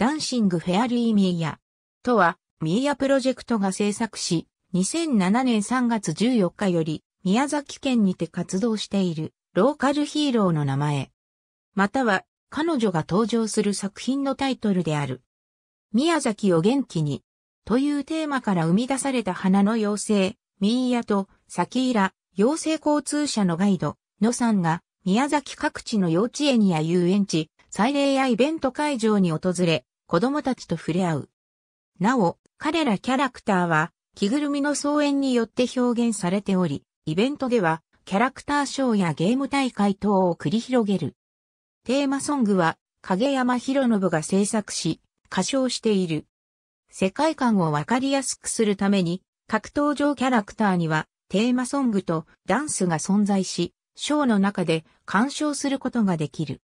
ダンシング・フェアリー・ミーヤ。とは、ミーヤプロジェクトが制作し、2007年3月14日より、宮崎県にて活動している、ローカルヒーローの名前。または、彼女が登場する作品のタイトルである。宮崎を元気に、というテーマから生み出された花の妖精、ミーヤと、サキイラ、妖精交通車のガイド、のさんが、宮崎各地の幼稚園や遊園地、祭礼やイベント会場に訪れ、子供たちと触れ合う。なお、彼らキャラクターは、着ぐるみの草園によって表現されており、イベントでは、キャラクターショーやゲーム大会等を繰り広げる。テーマソングは、影山博信が制作し、歌唱している。世界観をわかりやすくするために、格闘場キャラクターには、テーマソングとダンスが存在し、ショーの中で鑑賞することができる。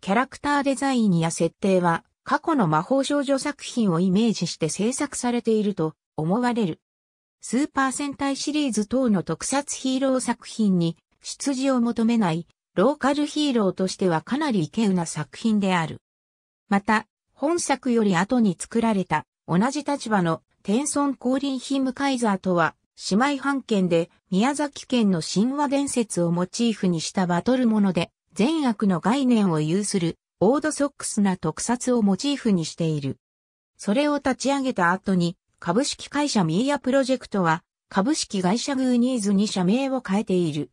キャラクターデザインや設定は過去の魔法少女作品をイメージして制作されていると思われる。スーパー戦隊シリーズ等の特撮ヒーロー作品に出自を求めないローカルヒーローとしてはかなりケウな作品である。また、本作より後に作られた同じ立場の天孫降臨ヒムカイザーとは姉妹版権で宮崎県の神話伝説をモチーフにしたバトルもので善悪の概念を有するオードソックスな特撮をモチーフにしている。それを立ち上げた後に、株式会社ミーヤプロジェクトは、株式会社グーニーズに社名を変えている。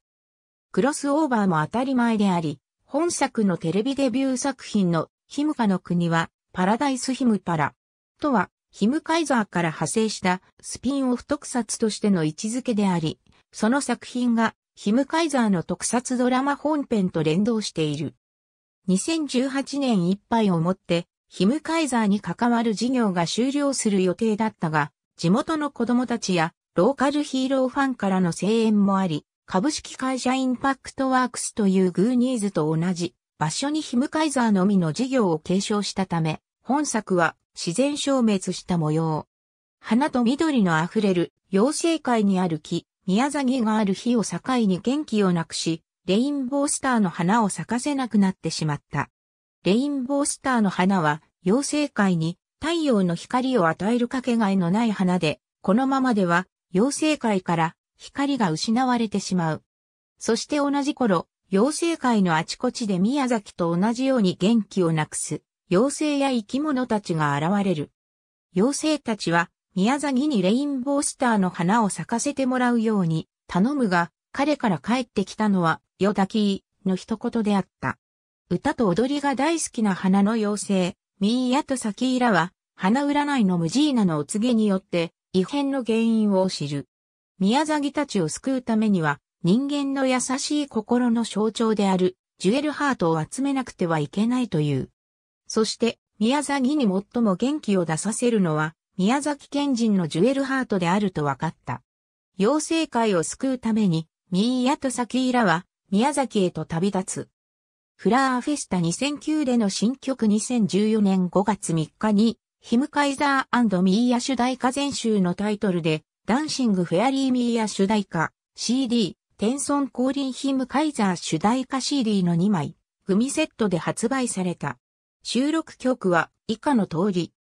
クロスオーバーも当たり前であり、本作のテレビデビュー作品のヒムカの国は、パラダイスヒムパラ。とは、ヒムカイザーから派生したスピンオフ特撮としての位置づけであり、その作品がヒムカイザーの特撮ドラマ本編と連動している。2018年いっぱいをもって、ヒムカイザーに関わる事業が終了する予定だったが、地元の子供たちやローカルヒーローファンからの声援もあり、株式会社インパクトワークスというグーニーズと同じ場所にヒムカイザーのみの事業を継承したため、本作は自然消滅した模様。花と緑の溢れる妖精界にある木、宮崎がある日を境に元気をなくし、レインボースターの花を咲かせなくなってしまった。レインボースターの花は、妖精界に太陽の光を与えるかけがえのない花で、このままでは妖精界から光が失われてしまう。そして同じ頃、妖精界のあちこちで宮崎と同じように元気をなくす、妖精や生き物たちが現れる。妖精たちは、宮崎にレインボースターの花を咲かせてもらうように頼むが、彼から帰ってきたのはよだきーの一言であった。歌と踊りが大好きな花の妖精、ミーヤとサキーラは、花占いのムジーナのお告げによって、異変の原因を知る。宮崎たちを救うためには、人間の優しい心の象徴である、ジュエルハートを集めなくてはいけないという。そして、宮崎に最も元気を出させるのは、宮崎県人のジュエルハートであると分かった。妖精界を救うために、ミーヤとサキーラは、宮崎へと旅立つ。フラーフェスタ2009での新曲2014年5月3日に、ヒムカイザーミーア主題歌全集のタイトルで、ダンシングフェアリーミーア主題歌 CD、天孫降臨ヒムカイザー主題歌 CD の2枚、グミセットで発売された。収録曲は以下の通り。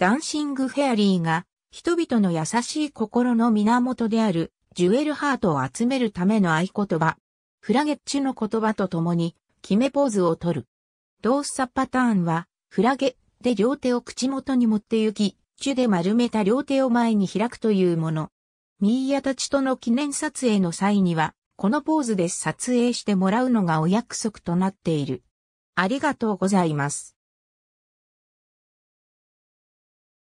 ダンシングフェアリーが人々の優しい心の源であるジュエルハートを集めるための合言葉、フラゲッチュの言葉とともに、決めポーズを取る。動作パターンは、フラゲで両手を口元に持って行き、チュで丸めた両手を前に開くというもの。ミーヤたちとの記念撮影の際には、このポーズで撮影してもらうのがお約束となっている。ありがとうございます。